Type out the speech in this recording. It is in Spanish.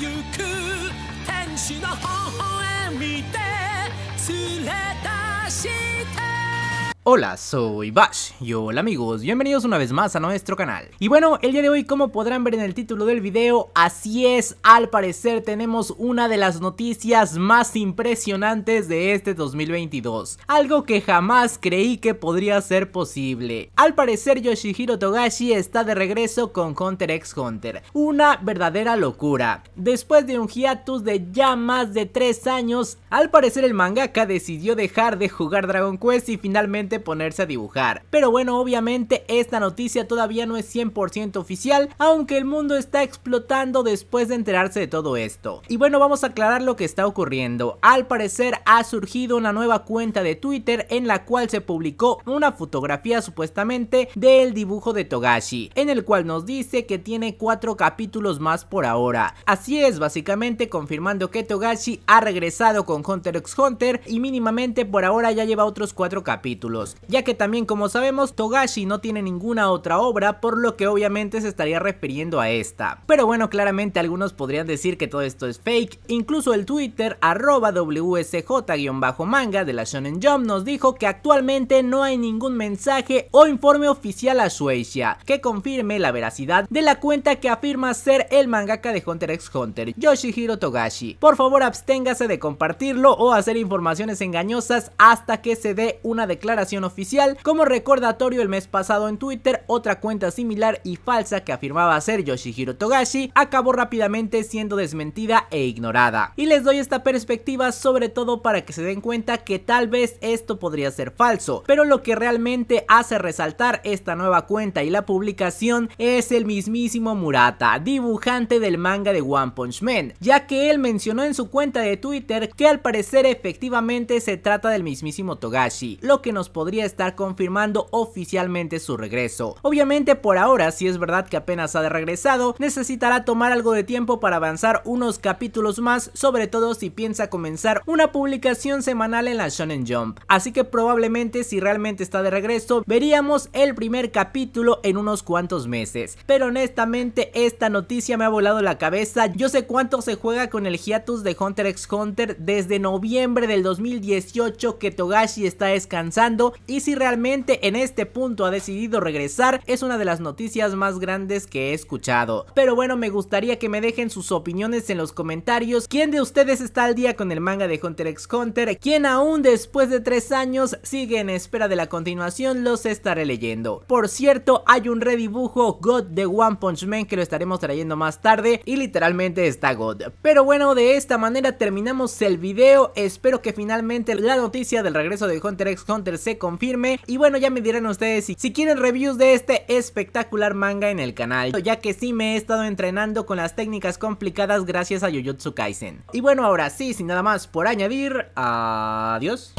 ゆく天使の微笑みで連れ出して Hola, soy Bash y hola amigos, bienvenidos una vez más a nuestro canal. Y bueno, el día de hoy como podrán ver en el título del video, así es, al parecer tenemos una de las noticias más impresionantes de este 2022, algo que jamás creí que podría ser posible. Al parecer Yoshihiro Togashi está de regreso con Hunter x Hunter, una verdadera locura. Después de un hiatus de ya más de 3 años, al parecer el mangaka decidió dejar de jugar Dragon Quest y finalmente ponerse a dibujar. Pero bueno, obviamente esta noticia todavía no es 100% oficial, aunque el mundo está explotando después de enterarse de todo esto. Y bueno, vamos a aclarar lo que está ocurriendo. Al parecer ha surgido una nueva cuenta de Twitter en la cual se publicó una fotografía supuestamente del dibujo de Togashi, en el cual nos dice que tiene cuatro capítulos más por ahora. Así es, básicamente confirmando que Togashi ha regresado con Hunter x Hunter y mínimamente por ahora ya lleva otros cuatro capítulos ya que también como sabemos Togashi no tiene ninguna otra obra, por lo que obviamente se estaría refiriendo a esta. Pero bueno, claramente algunos podrían decir que todo esto es fake, incluso el Twitter arroba WSJ-manga de la Shonen Jump nos dijo que actualmente no hay ningún mensaje o informe oficial a Suecia que confirme la veracidad de la cuenta que afirma ser el mangaka de Hunter x Hunter, Yoshihiro Togashi. Por favor absténgase de compartirlo o hacer informaciones engañosas hasta que se dé una declaración oficial. Como recordatorio, el mes pasado en Twitter, otra cuenta similar y falsa que afirmaba ser Yoshihiro Togashi acabó rápidamente siendo desmentida e ignorada. Y les doy esta perspectiva sobre todo para que se den cuenta que tal vez esto podría ser falso, pero lo que realmente hace resaltar esta nueva cuenta y la publicación es el mismísimo Murata, dibujante del manga de One Punch Man, ya que él mencionó en su cuenta de Twitter que al parecer efectivamente se trata del mismísimo Togashi, lo que nos podría estar confirmando oficialmente su regreso. Obviamente por ahora, si es verdad que apenas ha de regresado, necesitará tomar algo de tiempo para avanzar unos capítulos más, sobre todo si piensa comenzar una publicación semanal en la Shonen Jump. Así que probablemente si realmente está de regreso, veríamos el primer capítulo en unos cuantos meses. Pero honestamente esta noticia me ha volado la cabeza, yo sé cuánto se juega con el hiatus de Hunter x Hunter desde noviembre del 2018 que Togashi está descansando y si realmente en este punto ha decidido regresar es una de las noticias más grandes que he escuchado. Pero bueno, me gustaría que me dejen sus opiniones en los comentarios. ¿Quién de ustedes está al día con el manga de Hunter x Hunter? ¿Quién aún después de tres años sigue en espera de la continuación? Los estaré leyendo. Por cierto, hay un redibujo God de One Punch Man que lo estaremos trayendo más tarde y literalmente está God. Pero bueno, de esta manera terminamos el video. Espero que finalmente la noticia del regreso de Hunter x Hunter se confirme. Y bueno, ya me dirán ustedes si, quieren reviews de este espectacular manga en el canal, ya que sí me he estado entrenando con las técnicas complicadas gracias a Jujutsu Kaisen. Y bueno, ahora sí, sin nada más por añadir, adiós.